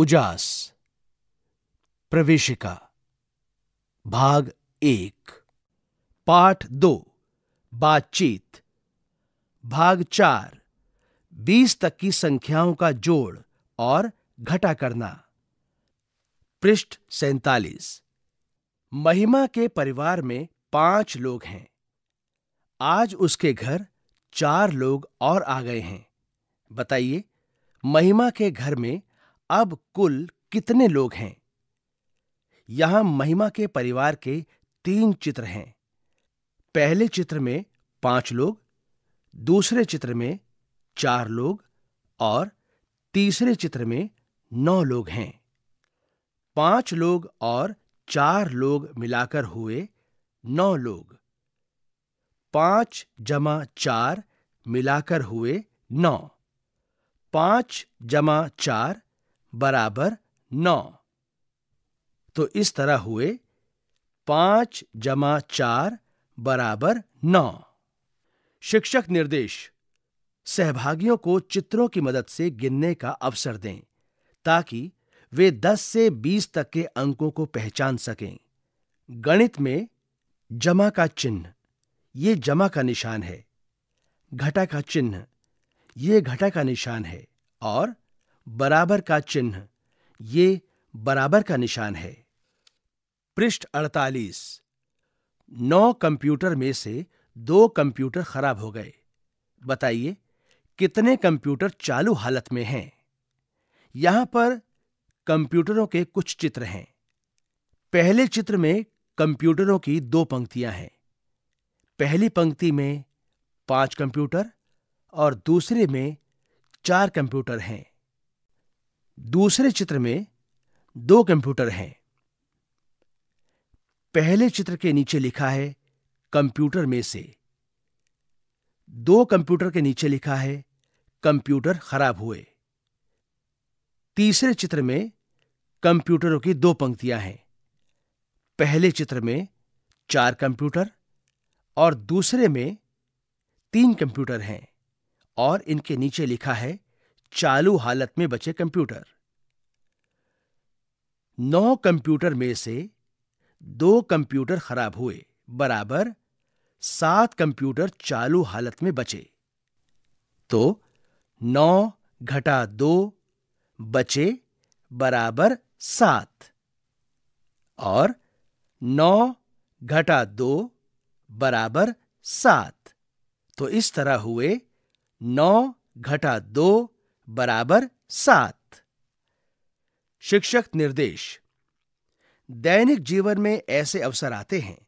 उजास प्रवेशिका भाग एक पाठ दो बातचीत भाग चार बीस तक की संख्याओं का जोड़ और घटा करना पृष्ठ सैतालीस महिमा के परिवार में पांच लोग हैं आज उसके घर चार लोग और आ गए हैं बताइए महिमा के घर में अब कुल कितने लोग हैं यहां महिमा के परिवार के तीन चित्र हैं पहले चित्र में पांच लोग दूसरे चित्र में चार लोग और तीसरे चित्र में नौ लोग हैं पांच लोग और चार लोग मिलाकर हुए नौ लोग पांच जमा चार मिलाकर हुए नौ पांच जमा चार बराबर नौ तो इस तरह हुए पांच जमा चार बराबर नौ शिक्षक निर्देश सहभागियों को चित्रों की मदद से गिनने का अवसर दें ताकि वे 10 से 20 तक के अंकों को पहचान सकें गणित में जमा का चिन्ह ये जमा का निशान है घटा का चिन्ह ये घटा का निशान है और बराबर का चिन्ह ये बराबर का निशान है पृष्ठ 48 नौ कंप्यूटर में से दो कंप्यूटर खराब हो गए बताइए कितने कंप्यूटर चालू हालत में हैं यहां पर कंप्यूटरों के कुछ चित्र हैं पहले चित्र में कंप्यूटरों की दो पंक्तियां हैं पहली पंक्ति में पांच कंप्यूटर और दूसरे में चार कंप्यूटर हैं दूसरे चित्र में दो कंप्यूटर हैं पहले चित्र के नीचे लिखा है कंप्यूटर में से दो कंप्यूटर के नीचे लिखा है कंप्यूटर खराब हुए तीसरे चित्र में कंप्यूटरों की दो पंक्तियां हैं पहले चित्र में चार कंप्यूटर और दूसरे में तीन कंप्यूटर हैं और इनके नीचे लिखा है चालू हालत में बचे कंप्यूटर नौ कंप्यूटर में से दो कंप्यूटर खराब हुए बराबर सात कंप्यूटर चालू हालत में बचे तो नौ घटा दो बचे बराबर सात और नौ घटा दो बराबर सात तो इस तरह हुए नौ घटा दो बराबर सात शिक्षक निर्देश दैनिक जीवन में ऐसे अवसर आते हैं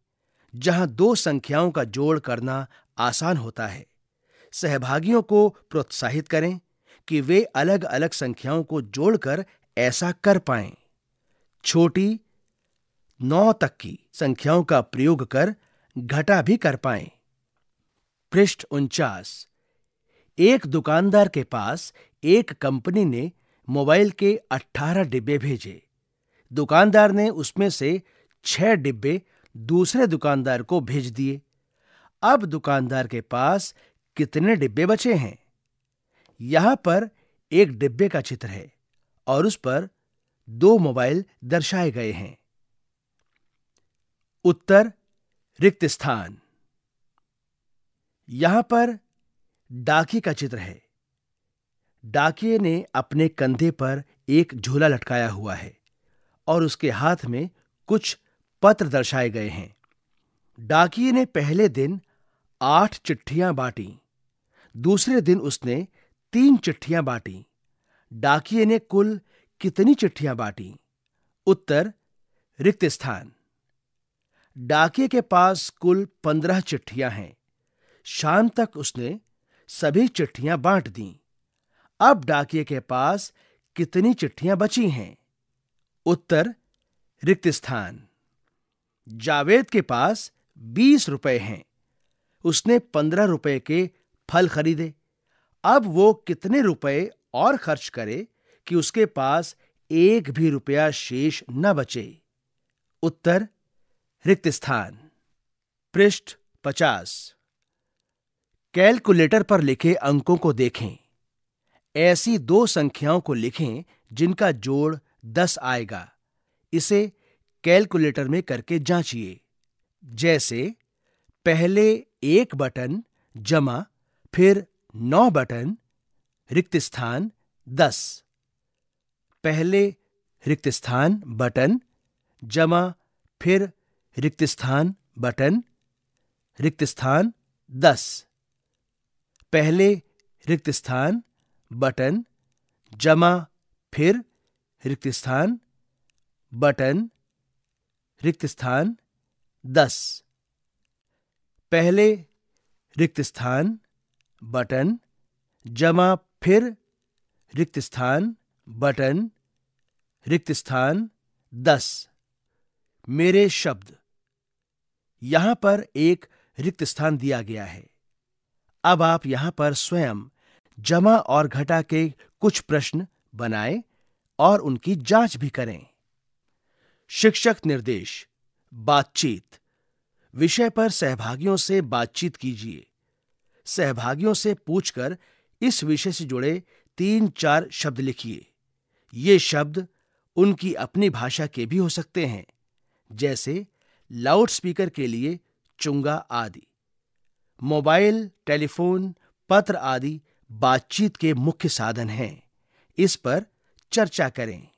जहां दो संख्याओं का जोड़ करना आसान होता है सहभागियों को प्रोत्साहित करें कि वे अलग अलग संख्याओं को जोड़कर ऐसा कर पाए छोटी नौ तक की संख्याओं का प्रयोग कर घटा भी कर पाए पृष्ठ उनचास एक दुकानदार के पास एक कंपनी ने मोबाइल के 18 डिब्बे भेजे दुकानदार ने उसमें से छह डिब्बे दूसरे दुकानदार को भेज दिए अब दुकानदार के पास कितने डिब्बे बचे हैं यहां पर एक डिब्बे का चित्र है और उस पर दो मोबाइल दर्शाए गए हैं उत्तर रिक्त स्थान यहां पर डाकी का चित्र है डाकिए ने अपने कंधे पर एक झोला लटकाया हुआ है और उसके हाथ में कुछ पत्र दर्शाए गए हैं डाकिए ने पहले दिन आठ चिट्ठियां बांटी दूसरे दिन उसने तीन चिट्ठियां बांटी डाकिए ने कुल कितनी चिट्ठियां बांटी उत्तर रिक्त स्थान डाकिए के पास कुल पंद्रह चिट्ठियां हैं शाम तक उसने सभी चिट्ठियां बांट दीं अब डाकिए के पास कितनी चिट्ठियां बची हैं उत्तर रिक्त स्थान जावेद के पास बीस रुपए हैं उसने पंद्रह रुपए के फल खरीदे अब वो कितने रुपए और खर्च करे कि उसके पास एक भी रुपया शेष न बचे उत्तर रिक्त स्थान पृष्ठ पचास कैलकुलेटर पर लिखे अंकों को देखें ऐसी दो संख्याओं को लिखें जिनका जोड़ दस आएगा इसे कैलकुलेटर में करके जांचिए जैसे पहले एक बटन जमा फिर नौ बटन रिक्त स्थान दस पहले रिक्त स्थान बटन जमा फिर रिक्त स्थान बटन रिक्त स्थान दस पहले रिक्त स्थान बटन जमा फिर रिक्त स्थान बटन रिक्त स्थान दस पहले रिक्त स्थान बटन जमा फिर रिक्त स्थान बटन रिक्त स्थान दस मेरे शब्द यहां पर एक रिक्त स्थान दिया गया है अब आप यहां पर स्वयं जमा और घटा के कुछ प्रश्न बनाएं और उनकी जांच भी करें शिक्षक निर्देश बातचीत विषय पर सहभागियों से बातचीत कीजिए सहभागियों से पूछकर इस विषय से जुड़े तीन चार शब्द लिखिए ये शब्द उनकी अपनी भाषा के भी हो सकते हैं जैसे लाउड स्पीकर के लिए चुंगा आदि मोबाइल टेलीफोन पत्र आदि बातचीत के मुख्य साधन हैं इस पर चर्चा करें